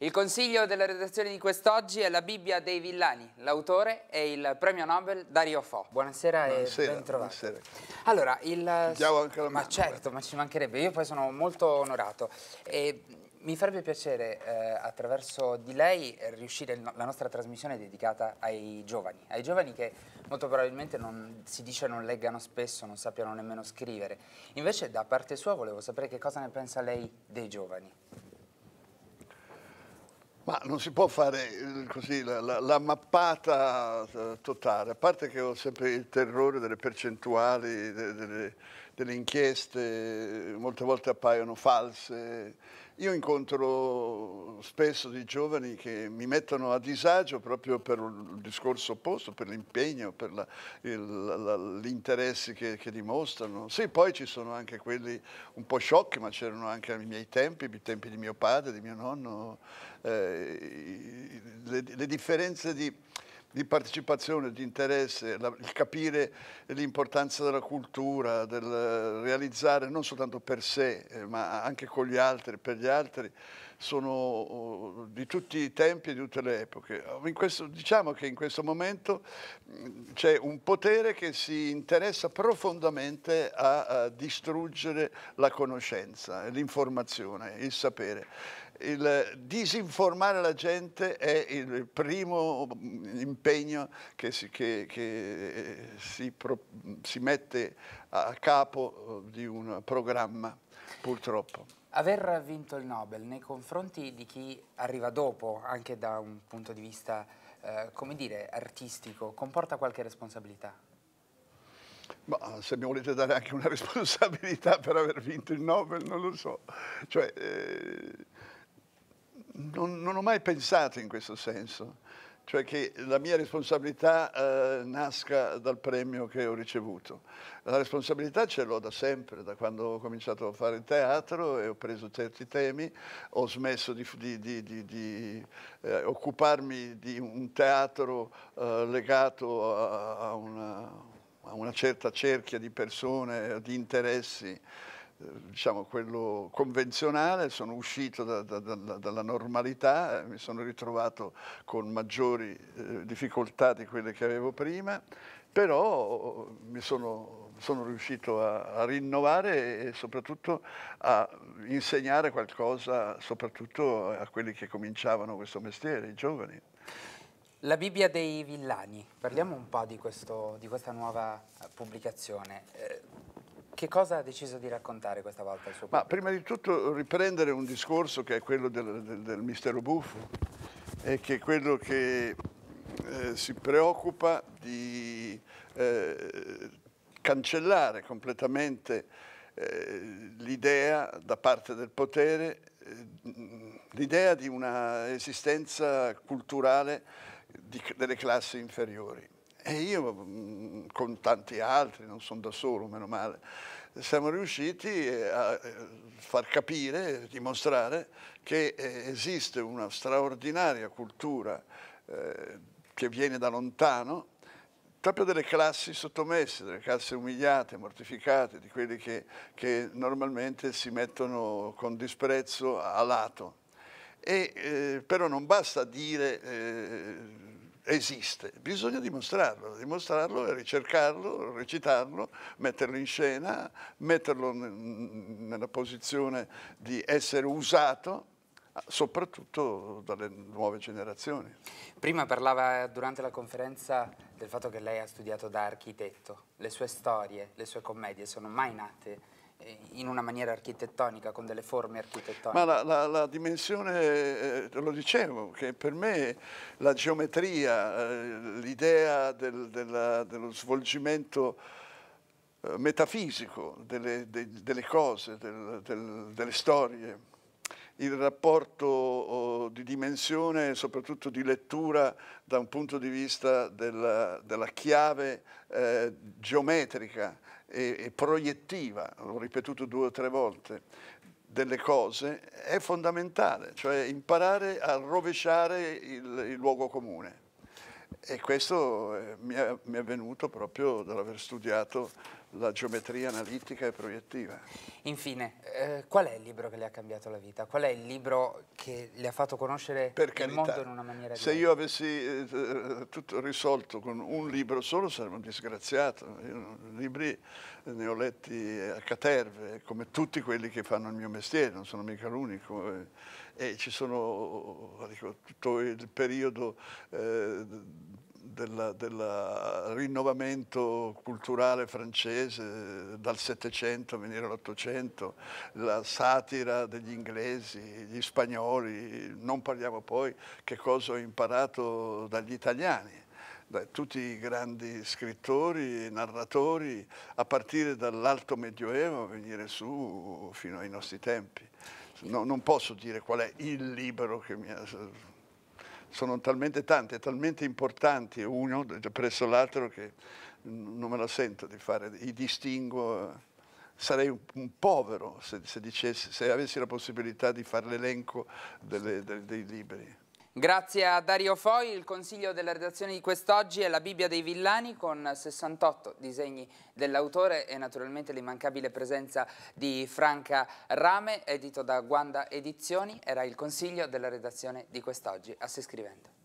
Il consiglio della redazione di quest'oggi è La Bibbia dei Villani. L'autore è il premio Nobel Dario Fo. Buonasera, buonasera e ben Buonasera. Allora, il... anche la mano. Ma certo, ma ci mancherebbe. Io poi sono molto onorato. E mi farebbe piacere, eh, attraverso di lei, riuscire no la nostra trasmissione dedicata ai giovani. Ai giovani che molto probabilmente non, si dice non leggano spesso, non sappiano nemmeno scrivere. Invece, da parte sua, volevo sapere che cosa ne pensa lei dei giovani. Ma non si può fare eh, così la, la, la, mappata eh, totale, a parte che ho sempre il terrore delle percentuali, delle, delle inchieste, molte volte appaiono false. Io incontro spesso dei giovani che mi mettono a disagio proprio per il discorso opposto, per l'impegno, per gli interessi che, che, dimostrano. Sì, poi ci sono anche quelli un po' sciocchi, ma c'erano anche ai miei tempi, i tempi di mio padre, di mio nonno, eh, le, le differenze di di partecipazione, di interesse, la, il capire l'importanza della cultura, del realizzare non soltanto per sé, eh, ma anche con gli altri, per gli altri, sono oh, di tutti i tempi e di tutte le epoche. Questo, diciamo che in questo momento mm, c'è un potere che si interessa profondamente a, a distruggere la conoscenza, l'informazione, il sapere il disinformare la gente è il primo mm, impegno che si, che, che eh, si, pro, si mette a capo eh, di un programma, purtroppo. Aver vinto il Nobel nei confronti di chi arriva dopo, anche da un punto di vista, eh, come dire, artistico, comporta qualche responsabilità? Ma se mi volete dare anche una responsabilità per aver vinto il Nobel, non lo so. Cioè, eh, non, non ho mai pensato in questo senso, cioè che la mia responsabilità eh, nasca dal premio che ho ricevuto. La responsabilità ce l'ho da sempre, da quando ho cominciato a fare il teatro e ho preso certi temi, ho smesso di, di, di, di eh, occuparmi di un teatro eh, legato a, a, una, a una certa cerchia di persone, di interessi diciamo, quello convenzionale, sono uscito da, da, da, dalla normalità, eh, mi sono ritrovato con maggiori eh, difficoltà di quelle che avevo prima, però eh, mi sono, sono riuscito a, a, rinnovare e soprattutto a insegnare qualcosa, soprattutto a quelli che cominciavano questo mestiere, i giovani. La Bibbia dei Villani, parliamo un po' di, questo, di questa nuova eh, pubblicazione. Eh, che cosa ha deciso di raccontare questa volta il suo pubblico? Ma prima di tutto riprendere un discorso che è quello del, del, del mistero buffo e che è quello che eh, si preoccupa di eh, cancellare completamente eh, l'idea da parte del potere, eh, l'idea di una esistenza culturale di, delle classi inferiori. E io mm, con tanti altri, non sono da solo, meno male, siamo riusciti eh, a eh, far capire, dimostrare che eh, esiste una straordinaria cultura che viene da lontano, proprio delle classi sottomesse, delle classi umiliate, mortificate, di quelli che, che normalmente si mettono con disprezzo a lato. E, eh, però non basta dire... Eh, esiste, bisogna dimostrarlo, dimostrarlo e ricercarlo, recitarlo, metterlo in scena, metterlo nella posizione di essere usato ah, soprattutto dalle nuove generazioni. Prima parlava durante la conferenza del fatto che lei ha studiato da architetto, le sue storie, le sue commedie sono mai nate in una maniera architettonica, con delle forme architettoniche. Ma la, la, la dimensione, eh, lo dicevo, che per me la geometria, eh, l'idea del, dello svolgimento eh, metafisico delle, de, delle cose, del, del, delle storie, il rapporto oh, di dimensione e soprattutto di lettura da un punto di vista della, della chiave eh, geometrica e, e proiettiva, l'ho ripetuto due o tre volte, delle cose è fondamentale, cioè imparare a rovesciare il, il luogo comune. E questo eh, mi è, mi è venuto proprio dall'aver studiato la geometria analitica e proiettiva. Infine, eh, qual è il libro che le ha cambiato la vita? Qual è il libro che le ha fatto conoscere per il mondo in una maniera diversa? Se io avessi eh, tutto risolto con un libro solo sarei un disgraziato. Io, libri eh, ne ho letti a caterve, come tutti quelli che fanno il mio mestiere, non sono mica l'unico. Eh, e ci sono dico, tutto il periodo eh, del, del rinnovamento culturale francese dal Settecento venire all'Ottocento, la satira degli inglesi, gli spagnoli, non parliamo poi che cosa ho imparato dagli italiani da tutti i grandi scrittori e narratori, a partire dall'alto medioevo, venire su fino ai nostri tempi. No, non posso dire qual è il libro che mi ha sono talmente tante, talmente importanti uno presso l'altro che non me la sento di fare, i distingo, sarei un, un povero se, se, dicessi, se avessi la possibilità di fare l'elenco dei libri. Grazie a Dario Foi, il consiglio della redazione di quest'oggi è la Bibbia dei Villani con 68 disegni dell'autore e naturalmente l'immancabile presenza di Franca Rame, edito da Guanda Edizioni, era il consiglio della redazione di quest'oggi. A se scrivendo.